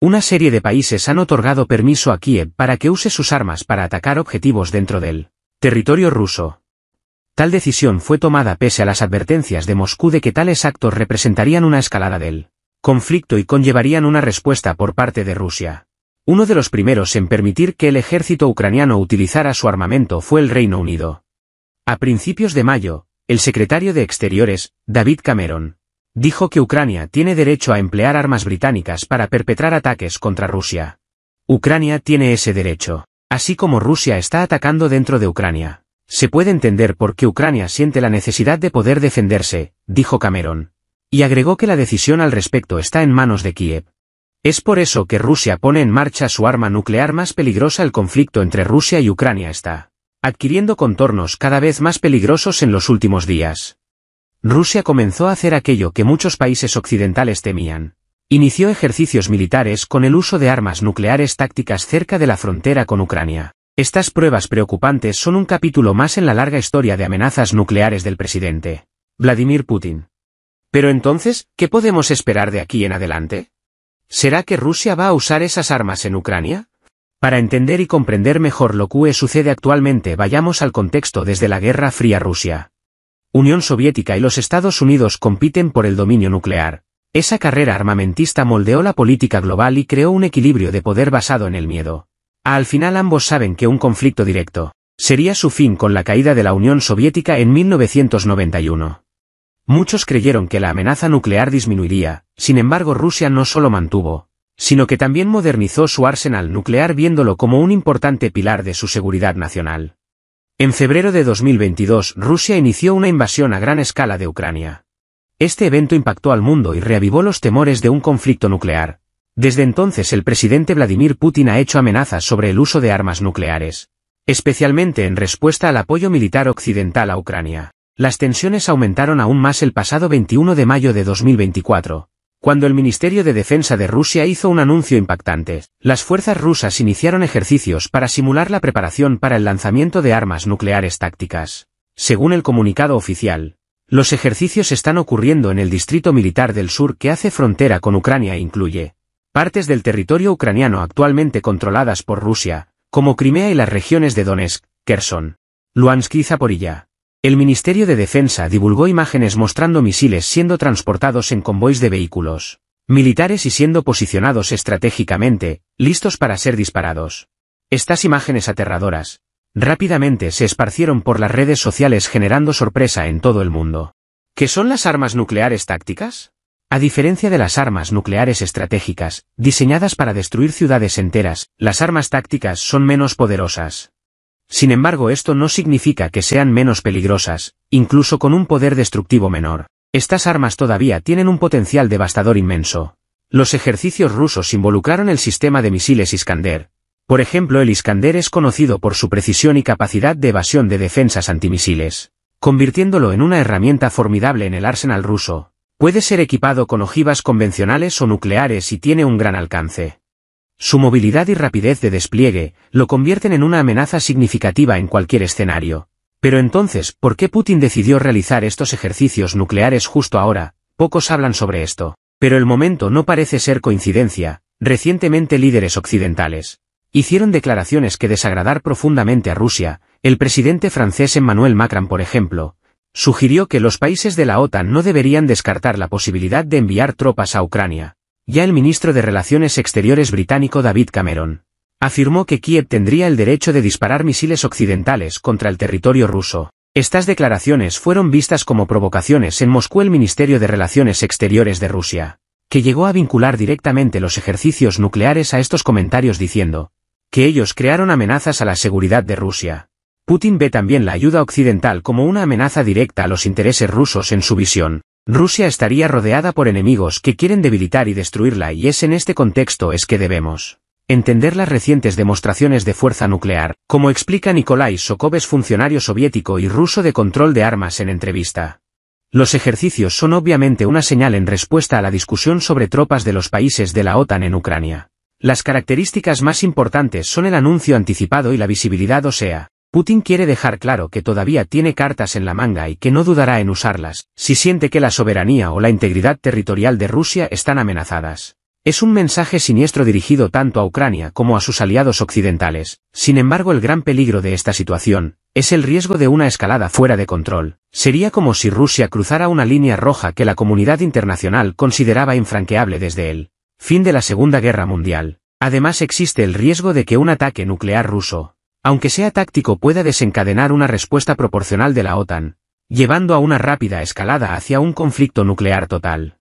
Una serie de países han otorgado permiso a Kiev para que use sus armas para atacar objetivos dentro del territorio ruso. Tal decisión fue tomada pese a las advertencias de Moscú de que tales actos representarían una escalada del conflicto y conllevarían una respuesta por parte de Rusia. Uno de los primeros en permitir que el ejército ucraniano utilizara su armamento fue el Reino Unido. A principios de mayo, el secretario de Exteriores, David Cameron, Dijo que Ucrania tiene derecho a emplear armas británicas para perpetrar ataques contra Rusia. Ucrania tiene ese derecho, así como Rusia está atacando dentro de Ucrania. Se puede entender por qué Ucrania siente la necesidad de poder defenderse, dijo Cameron. Y agregó que la decisión al respecto está en manos de Kiev. Es por eso que Rusia pone en marcha su arma nuclear más peligrosa. El conflicto entre Rusia y Ucrania está adquiriendo contornos cada vez más peligrosos en los últimos días. Rusia comenzó a hacer aquello que muchos países occidentales temían. Inició ejercicios militares con el uso de armas nucleares tácticas cerca de la frontera con Ucrania. Estas pruebas preocupantes son un capítulo más en la larga historia de amenazas nucleares del presidente, Vladimir Putin. Pero entonces, ¿qué podemos esperar de aquí en adelante? ¿Será que Rusia va a usar esas armas en Ucrania? Para entender y comprender mejor lo que sucede actualmente vayamos al contexto desde la Guerra Fría Rusia. Unión Soviética y los Estados Unidos compiten por el dominio nuclear. Esa carrera armamentista moldeó la política global y creó un equilibrio de poder basado en el miedo. Al final ambos saben que un conflicto directo sería su fin con la caída de la Unión Soviética en 1991. Muchos creyeron que la amenaza nuclear disminuiría, sin embargo Rusia no solo mantuvo, sino que también modernizó su arsenal nuclear viéndolo como un importante pilar de su seguridad nacional. En febrero de 2022, Rusia inició una invasión a gran escala de Ucrania. Este evento impactó al mundo y reavivó los temores de un conflicto nuclear. Desde entonces el presidente Vladimir Putin ha hecho amenazas sobre el uso de armas nucleares, especialmente en respuesta al apoyo militar occidental a Ucrania. Las tensiones aumentaron aún más el pasado 21 de mayo de 2024, cuando el Ministerio de Defensa de Rusia hizo un anuncio impactante, las fuerzas rusas iniciaron ejercicios para simular la preparación para el lanzamiento de armas nucleares tácticas. Según el comunicado oficial, los ejercicios están ocurriendo en el distrito militar del sur que hace frontera con Ucrania e incluye partes del territorio ucraniano actualmente controladas por Rusia, como Crimea y las regiones de Donetsk, Kherson, Luhansk y Zaporilla. El Ministerio de Defensa divulgó imágenes mostrando misiles siendo transportados en convoys de vehículos militares y siendo posicionados estratégicamente, listos para ser disparados. Estas imágenes aterradoras rápidamente se esparcieron por las redes sociales generando sorpresa en todo el mundo. ¿Qué son las armas nucleares tácticas? A diferencia de las armas nucleares estratégicas, diseñadas para destruir ciudades enteras, las armas tácticas son menos poderosas. Sin embargo esto no significa que sean menos peligrosas, incluso con un poder destructivo menor. Estas armas todavía tienen un potencial devastador inmenso. Los ejercicios rusos involucraron el sistema de misiles Iskander. Por ejemplo el Iskander es conocido por su precisión y capacidad de evasión de defensas antimisiles, convirtiéndolo en una herramienta formidable en el arsenal ruso. Puede ser equipado con ojivas convencionales o nucleares y tiene un gran alcance. Su movilidad y rapidez de despliegue lo convierten en una amenaza significativa en cualquier escenario. Pero entonces, ¿por qué Putin decidió realizar estos ejercicios nucleares justo ahora? Pocos hablan sobre esto. Pero el momento no parece ser coincidencia. Recientemente líderes occidentales hicieron declaraciones que desagradar profundamente a Rusia. El presidente francés Emmanuel Macron, por ejemplo, sugirió que los países de la OTAN no deberían descartar la posibilidad de enviar tropas a Ucrania. Ya el ministro de Relaciones Exteriores británico David Cameron afirmó que Kiev tendría el derecho de disparar misiles occidentales contra el territorio ruso. Estas declaraciones fueron vistas como provocaciones en Moscú el Ministerio de Relaciones Exteriores de Rusia, que llegó a vincular directamente los ejercicios nucleares a estos comentarios diciendo que ellos crearon amenazas a la seguridad de Rusia. Putin ve también la ayuda occidental como una amenaza directa a los intereses rusos en su visión. Rusia estaría rodeada por enemigos que quieren debilitar y destruirla y es en este contexto es que debemos entender las recientes demostraciones de fuerza nuclear, como explica Nikolai Sokoves funcionario soviético y ruso de control de armas en entrevista. Los ejercicios son obviamente una señal en respuesta a la discusión sobre tropas de los países de la OTAN en Ucrania. Las características más importantes son el anuncio anticipado y la visibilidad o sea, Putin quiere dejar claro que todavía tiene cartas en la manga y que no dudará en usarlas, si siente que la soberanía o la integridad territorial de Rusia están amenazadas. Es un mensaje siniestro dirigido tanto a Ucrania como a sus aliados occidentales. Sin embargo, el gran peligro de esta situación es el riesgo de una escalada fuera de control. Sería como si Rusia cruzara una línea roja que la comunidad internacional consideraba infranqueable desde el fin de la Segunda Guerra Mundial. Además existe el riesgo de que un ataque nuclear ruso aunque sea táctico pueda desencadenar una respuesta proporcional de la OTAN, llevando a una rápida escalada hacia un conflicto nuclear total.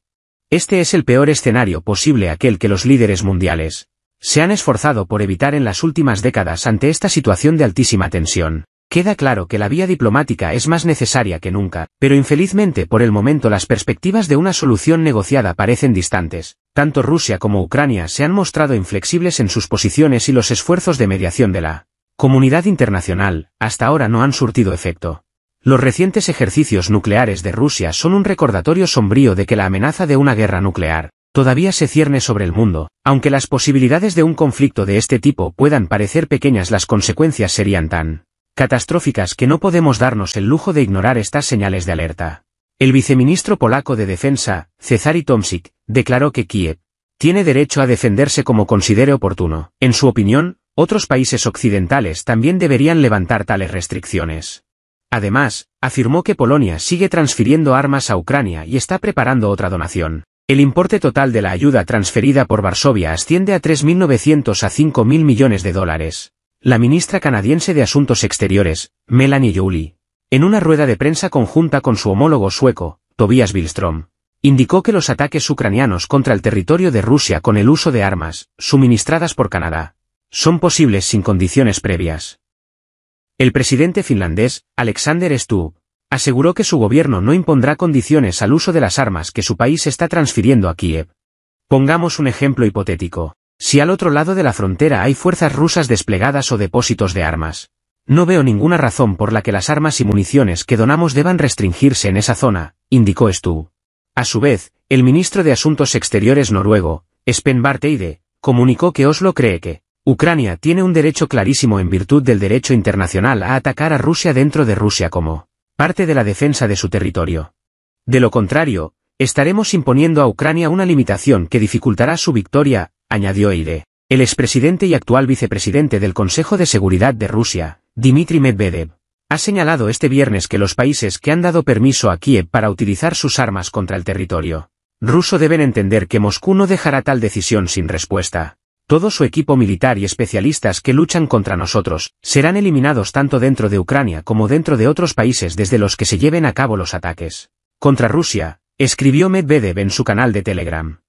Este es el peor escenario posible aquel que los líderes mundiales se han esforzado por evitar en las últimas décadas ante esta situación de altísima tensión. Queda claro que la vía diplomática es más necesaria que nunca, pero infelizmente por el momento las perspectivas de una solución negociada parecen distantes. Tanto Rusia como Ucrania se han mostrado inflexibles en sus posiciones y los esfuerzos de mediación de la comunidad internacional, hasta ahora no han surtido efecto. Los recientes ejercicios nucleares de Rusia son un recordatorio sombrío de que la amenaza de una guerra nuclear todavía se cierne sobre el mundo, aunque las posibilidades de un conflicto de este tipo puedan parecer pequeñas las consecuencias serían tan catastróficas que no podemos darnos el lujo de ignorar estas señales de alerta. El viceministro polaco de Defensa, Cezary Tomczyk, declaró que Kiev tiene derecho a defenderse como considere oportuno. En su opinión, otros países occidentales también deberían levantar tales restricciones. Además, afirmó que Polonia sigue transfiriendo armas a Ucrania y está preparando otra donación. El importe total de la ayuda transferida por Varsovia asciende a 3.900 a 5.000 millones de dólares. La ministra canadiense de Asuntos Exteriores, Melanie Joly, en una rueda de prensa conjunta con su homólogo sueco, Tobias Billström, indicó que los ataques ucranianos contra el territorio de Rusia con el uso de armas, suministradas por Canadá, son posibles sin condiciones previas. El presidente finlandés, Alexander Stubb, aseguró que su gobierno no impondrá condiciones al uso de las armas que su país está transfiriendo a Kiev. Pongamos un ejemplo hipotético. Si al otro lado de la frontera hay fuerzas rusas desplegadas o depósitos de armas, no veo ninguna razón por la que las armas y municiones que donamos deban restringirse en esa zona, indicó Stubb. A su vez, el ministro de Asuntos Exteriores noruego, Sven Barth comunicó que Oslo cree que Ucrania tiene un derecho clarísimo en virtud del derecho internacional a atacar a Rusia dentro de Rusia como parte de la defensa de su territorio. De lo contrario, estaremos imponiendo a Ucrania una limitación que dificultará su victoria, añadió Eide. El expresidente y actual vicepresidente del Consejo de Seguridad de Rusia, Dmitry Medvedev, ha señalado este viernes que los países que han dado permiso a Kiev para utilizar sus armas contra el territorio ruso deben entender que Moscú no dejará tal decisión sin respuesta todo su equipo militar y especialistas que luchan contra nosotros, serán eliminados tanto dentro de Ucrania como dentro de otros países desde los que se lleven a cabo los ataques. Contra Rusia, escribió Medvedev en su canal de Telegram.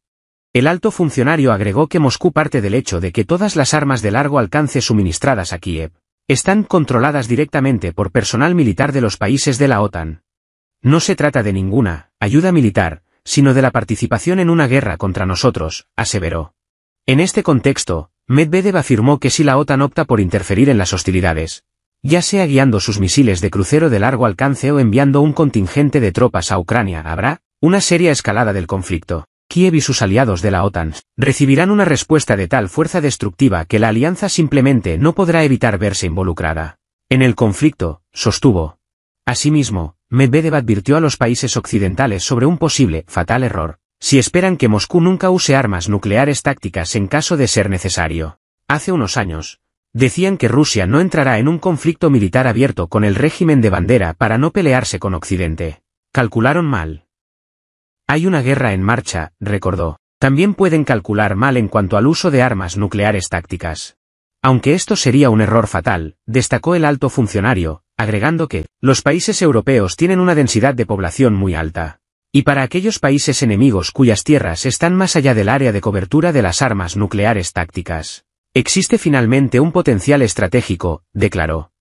El alto funcionario agregó que Moscú parte del hecho de que todas las armas de largo alcance suministradas a Kiev están controladas directamente por personal militar de los países de la OTAN. No se trata de ninguna ayuda militar, sino de la participación en una guerra contra nosotros, aseveró. En este contexto, Medvedev afirmó que si la OTAN opta por interferir en las hostilidades, ya sea guiando sus misiles de crucero de largo alcance o enviando un contingente de tropas a Ucrania, habrá una seria escalada del conflicto. Kiev y sus aliados de la OTAN recibirán una respuesta de tal fuerza destructiva que la alianza simplemente no podrá evitar verse involucrada. En el conflicto, sostuvo. Asimismo, Medvedev advirtió a los países occidentales sobre un posible fatal error si esperan que Moscú nunca use armas nucleares tácticas en caso de ser necesario. Hace unos años, decían que Rusia no entrará en un conflicto militar abierto con el régimen de bandera para no pelearse con Occidente. Calcularon mal. Hay una guerra en marcha, recordó. También pueden calcular mal en cuanto al uso de armas nucleares tácticas. Aunque esto sería un error fatal, destacó el alto funcionario, agregando que, los países europeos tienen una densidad de población muy alta y para aquellos países enemigos cuyas tierras están más allá del área de cobertura de las armas nucleares tácticas. Existe finalmente un potencial estratégico, declaró.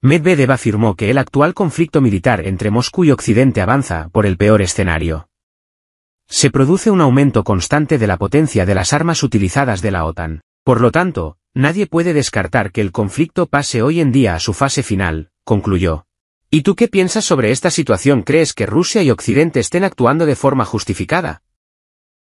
Medvedev afirmó que el actual conflicto militar entre Moscú y Occidente avanza por el peor escenario. Se produce un aumento constante de la potencia de las armas utilizadas de la OTAN. Por lo tanto, nadie puede descartar que el conflicto pase hoy en día a su fase final, concluyó. ¿Y tú qué piensas sobre esta situación? ¿Crees que Rusia y Occidente estén actuando de forma justificada?